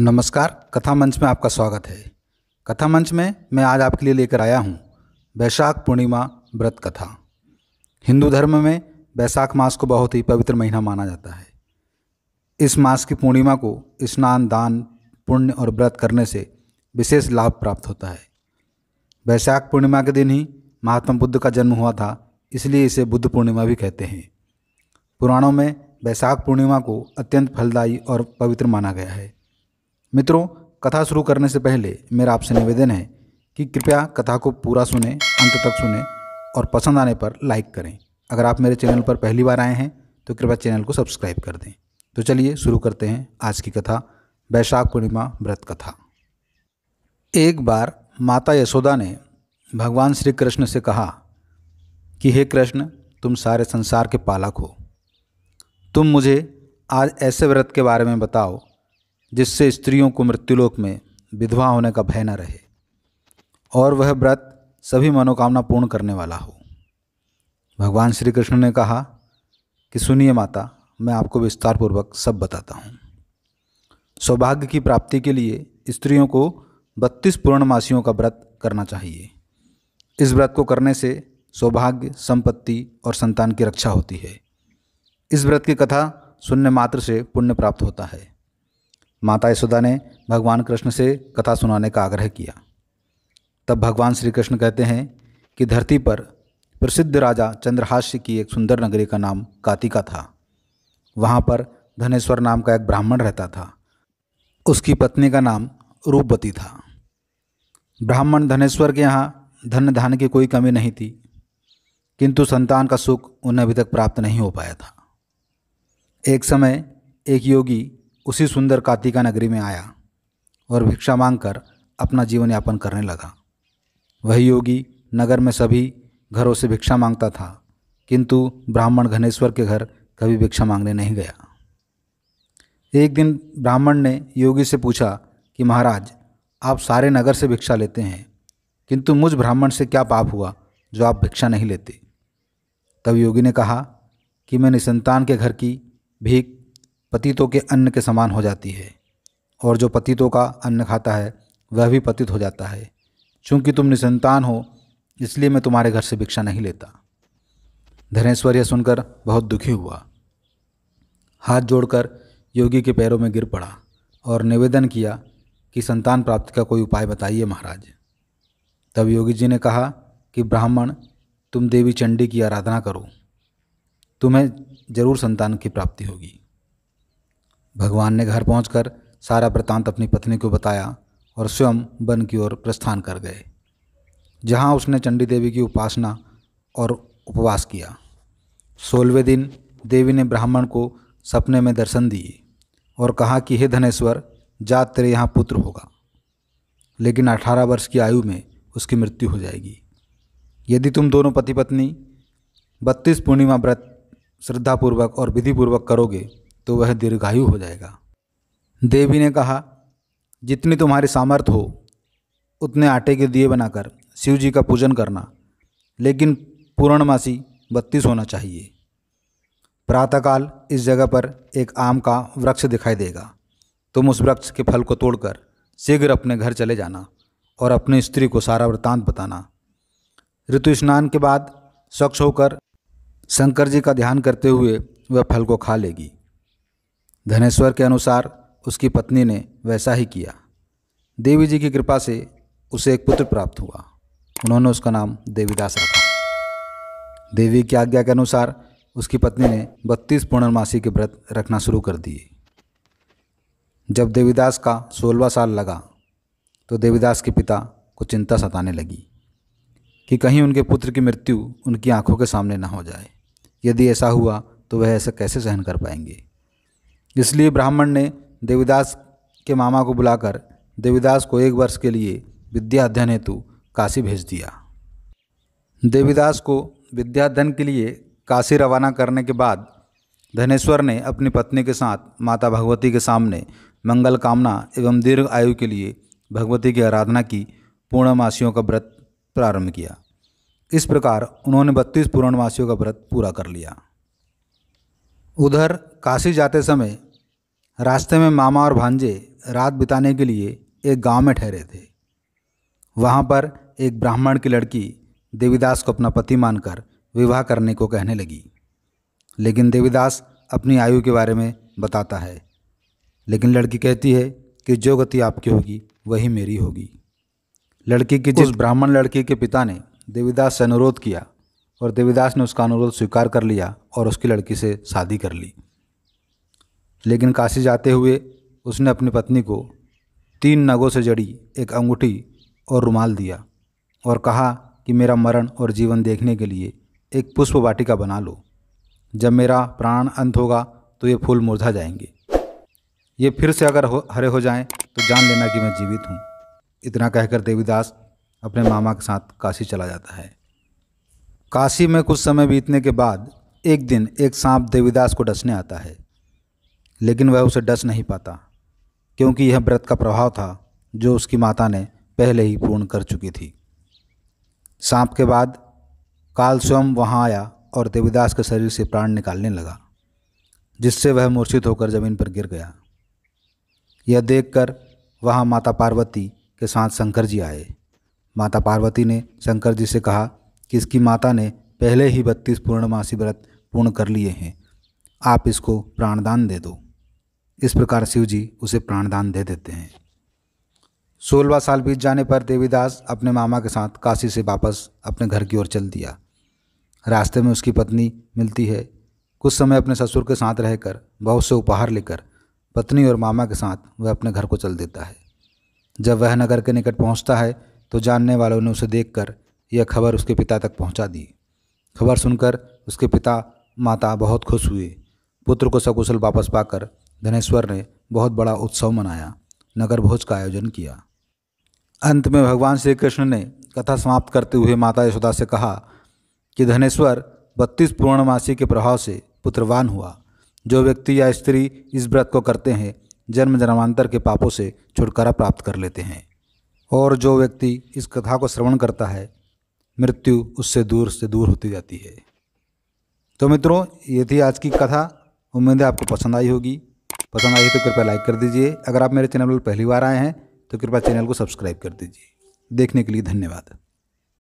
नमस्कार कथा मंच में आपका स्वागत है कथा मंच में मैं आज आपके लिए लेकर आया हूँ वैशाख पूर्णिमा व्रत कथा हिंदू धर्म में वैशाख मास को बहुत ही पवित्र महीना माना जाता है इस मास की पूर्णिमा को स्नान दान पुण्य और व्रत करने से विशेष लाभ प्राप्त होता है वैशाख पूर्णिमा के दिन ही महात्मा बुद्ध का जन्म हुआ था इसलिए इसे बुद्ध पूर्णिमा भी कहते हैं पुराणों में वैशाख पूर्णिमा को अत्यंत फलदायी और पवित्र माना गया है मित्रों कथा शुरू करने से पहले मेरा आपसे निवेदन है कि कृपया कथा को पूरा सुने अंत तक सुने और पसंद आने पर लाइक करें अगर आप मेरे चैनल पर पहली बार आए हैं तो कृपया चैनल को सब्सक्राइब कर दें तो चलिए शुरू करते हैं आज की कथा वैशाख पूर्णिमा व्रत कथा एक बार माता यशोदा ने भगवान श्री कृष्ण से कहा कि हे कृष्ण तुम सारे संसार के पालक हो तुम मुझे आज ऐसे व्रत के बारे में बताओ जिससे स्त्रियों को मृत्युलोक में विधवा होने का भय न रहे और वह व्रत सभी मनोकामना पूर्ण करने वाला हो भगवान श्री कृष्ण ने कहा कि सुनिए माता मैं आपको विस्तारपूर्वक सब बताता हूँ सौभाग्य की प्राप्ति के लिए स्त्रियों को बत्तीस पूर्णमासियों का व्रत करना चाहिए इस व्रत को करने से सौभाग्य संपत्ति और संतान की रक्षा होती है इस व्रत की कथा सुनने मात्र से पुण्य प्राप्त होता है माता यशोदा ने भगवान कृष्ण से कथा सुनाने का आग्रह किया तब भगवान श्री कृष्ण कहते हैं कि धरती पर प्रसिद्ध राजा चंद्रहास्य की एक सुंदर नगरी का नाम कातिका था वहाँ पर धनेश्वर नाम का एक ब्राह्मण रहता था उसकी पत्नी का नाम रूपवती था ब्राह्मण धनेश्वर के यहाँ धन धान की कोई कमी नहीं थी किंतु संतान का सुख उन्हें अभी तक प्राप्त नहीं हो पाया था एक समय एक योगी उसी सुंदर कातिका नगरी में आया और भिक्षा मांगकर अपना जीवन यापन करने लगा वही योगी नगर में सभी घरों से भिक्षा मांगता था किंतु ब्राह्मण घनेश्वर के घर कभी भिक्षा मांगने नहीं गया एक दिन ब्राह्मण ने योगी से पूछा कि महाराज आप सारे नगर से भिक्षा लेते हैं किंतु मुझ ब्राह्मण से क्या पाप हुआ जो आप भिक्षा नहीं लेते तब योगी ने कहा कि मैं निसंतान के घर की भीख पतितों के अन्न के समान हो जाती है और जो पतितों का अन्न खाता है वह भी पतित हो जाता है चूँकि तुम निसंतान हो इसलिए मैं तुम्हारे घर से भिक्षा नहीं लेता धनेश्वर यह सुनकर बहुत दुखी हुआ हाथ जोड़कर योगी के पैरों में गिर पड़ा और निवेदन किया कि संतान प्राप्ति का कोई उपाय बताइए महाराज तब योगी जी ने कहा कि ब्राह्मण तुम देवी चंडी की आराधना करो तुम्हें जरूर संतान की प्राप्ति होगी भगवान ने घर पहुँच सारा वृतांत अपनी पत्नी को बताया और स्वयं वन की ओर प्रस्थान कर गए जहाँ उसने चंडी देवी की उपासना और उपवास किया सोलहवें दिन देवी ने ब्राह्मण को सपने में दर्शन दिए और कहा कि हे धनेश्वर जा तेरे यहाँ पुत्र होगा लेकिन अठारह वर्ष की आयु में उसकी मृत्यु हो जाएगी यदि तुम दोनों पति पत्नी बत्तीस पूर्णिमा व्रत श्रद्धापूर्वक और विधिपूर्वक करोगे तो वह दीर्घायु हो जाएगा देवी ने कहा जितनी तुम्हारी सामर्थ्य हो उतने आटे के दिए बनाकर शिव जी का पूजन करना लेकिन पूर्णमासी बत्तीस होना चाहिए प्रातःकाल इस जगह पर एक आम का वृक्ष दिखाई देगा तुम उस वृक्ष के फल को तोड़कर शीघ्र अपने घर चले जाना और अपने स्त्री को सारा वृतांत बताना ऋतु स्नान के बाद स्वच्छ होकर शंकर जी का ध्यान करते हुए वह फल को खा लेगी धनेश्वर के अनुसार उसकी पत्नी ने वैसा ही किया देवी जी की कृपा से उसे एक पुत्र प्राप्त हुआ उन्होंने उसका नाम देवीदास रखा देवी की आज्ञा के अनुसार उसकी पत्नी ने बत्तीस पूर्णमासी के व्रत रखना शुरू कर दिए जब देवीदास का सोलवा साल लगा तो देवीदास के पिता को चिंता सताने लगी कि कहीं उनके पुत्र की मृत्यु उनकी आंखों के सामने ना हो जाए यदि ऐसा हुआ तो वह ऐसा कैसे सहन कर पाएंगे इसलिए ब्राह्मण ने देवीदास के मामा को बुलाकर देवीदास को एक वर्ष के लिए विद्या अध्ययन हेतु काशी भेज दिया देवीदास को विद्या अध्ययन के लिए काशी रवाना करने के बाद धनेश्वर ने अपनी पत्नी के साथ माता भगवती के सामने मंगल कामना एवं दीर्घ आयु के लिए भगवती की आराधना की पूर्णमासियों का व्रत प्रारंभ किया इस प्रकार उन्होंने बत्तीस पूर्णमासियों का व्रत पूरा कर लिया उधर काशी जाते समय रास्ते में मामा और भांजे रात बिताने के लिए एक गांव में ठहरे थे वहाँ पर एक ब्राह्मण की लड़की देवीदास को अपना पति मानकर विवाह करने को कहने लगी लेकिन देवीदास अपनी आयु के बारे में बताता है लेकिन लड़की कहती है कि जो गति आपकी होगी वही मेरी होगी लड़की की जिस ब्राह्मण लड़की के पिता ने देवीदास से अनुरोध किया और देवीदास ने उसका अनुरोध स्वीकार कर लिया और उसकी लड़की से शादी कर ली लेकिन काशी जाते हुए उसने अपनी पत्नी को तीन नगों से जड़ी एक अंगूठी और रुमाल दिया और कहा कि मेरा मरण और जीवन देखने के लिए एक पुष्प वाटिका बना लो जब मेरा प्राण अंत होगा तो ये फूल मुरझा जाएंगे ये फिर से अगर हो, हरे हो जाएं तो जान लेना कि मैं जीवित हूँ इतना कहकर देवीदास अपने मामा के साथ काशी चला जाता है काशी में कुछ समय बीतने के बाद एक दिन एक सांप देवीदास को डसने आता है लेकिन वह उसे डस नहीं पाता क्योंकि यह व्रत का प्रभाव था जो उसकी माता ने पहले ही पूर्ण कर चुकी थी सांप के बाद काल स्वयं वहाँ आया और देवीदास के शरीर से प्राण निकालने लगा जिससे वह मूर्छित होकर जमीन पर गिर गया यह देखकर वहाँ माता पार्वती के साथ शंकर जी आए माता पार्वती ने शंकर जी से कहा कि इसकी माता ने पहले ही बत्तीस पूर्णमासी व्रत पूर्ण कर लिए हैं आप इसको प्राणदान दे दो इस प्रकार शिव जी उसे प्राणदान दे देते हैं सोलवा साल बीत जाने पर देवीदास अपने मामा के साथ काशी से वापस अपने घर की ओर चल दिया रास्ते में उसकी पत्नी मिलती है कुछ समय अपने ससुर के साथ रहकर बहुत से उपहार लेकर पत्नी और मामा के साथ वह अपने घर को चल देता है जब वह नगर के निकट पहुंचता है तो जानने वालों ने उसे देखकर यह खबर उसके पिता तक पहुंचा दी खबर सुनकर उसके पिता माता बहुत खुश हुए पुत्र को सकुशल वापस पाकर धनेश्वर ने बहुत बड़ा उत्सव मनाया नगर भोज का आयोजन किया अंत में भगवान श्री कृष्ण ने कथा समाप्त करते हुए माता यशोदा से कहा कि धनेश्वर बत्तीस पूर्णमासी के प्रभाव से पुत्रवान हुआ जो व्यक्ति या स्त्री इस व्रत को करते हैं जन्म जन्मांतर के पापों से छुटकारा प्राप्त कर लेते हैं और जो व्यक्ति इस कथा को श्रवण करता है मृत्यु उससे दूर से दूर होती जाती है तो मित्रों ये थी आज की कथा उम्मीद है आपको पसंद आई होगी पसंद आई तो कृपया लाइक कर दीजिए अगर आप मेरे चैनल पर पहली बार आए हैं तो कृपया चैनल को सब्सक्राइब कर दीजिए देखने के लिए धन्यवाद